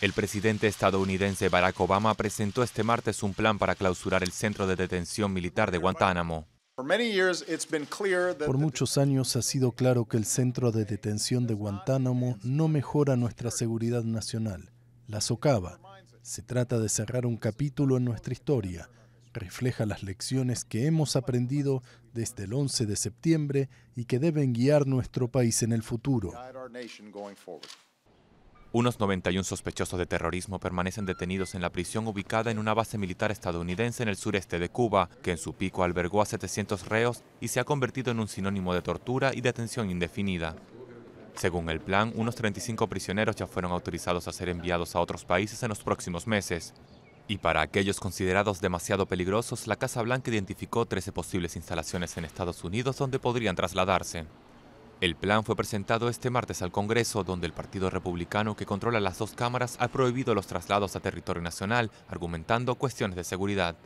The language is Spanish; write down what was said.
El presidente estadounidense Barack Obama presentó este martes un plan para clausurar el centro de detención militar de Guantánamo. Por muchos años ha sido claro que el centro de detención de Guantánamo no mejora nuestra seguridad nacional, la socava. Se trata de cerrar un capítulo en nuestra historia. Refleja las lecciones que hemos aprendido desde el 11 de septiembre y que deben guiar nuestro país en el futuro. Unos 91 sospechosos de terrorismo permanecen detenidos en la prisión ubicada en una base militar estadounidense en el sureste de Cuba, que en su pico albergó a 700 reos y se ha convertido en un sinónimo de tortura y detención indefinida. Según el plan, unos 35 prisioneros ya fueron autorizados a ser enviados a otros países en los próximos meses. Y para aquellos considerados demasiado peligrosos, la Casa Blanca identificó 13 posibles instalaciones en Estados Unidos donde podrían trasladarse. El plan fue presentado este martes al Congreso, donde el Partido Republicano que controla las dos cámaras ha prohibido los traslados a territorio nacional, argumentando cuestiones de seguridad.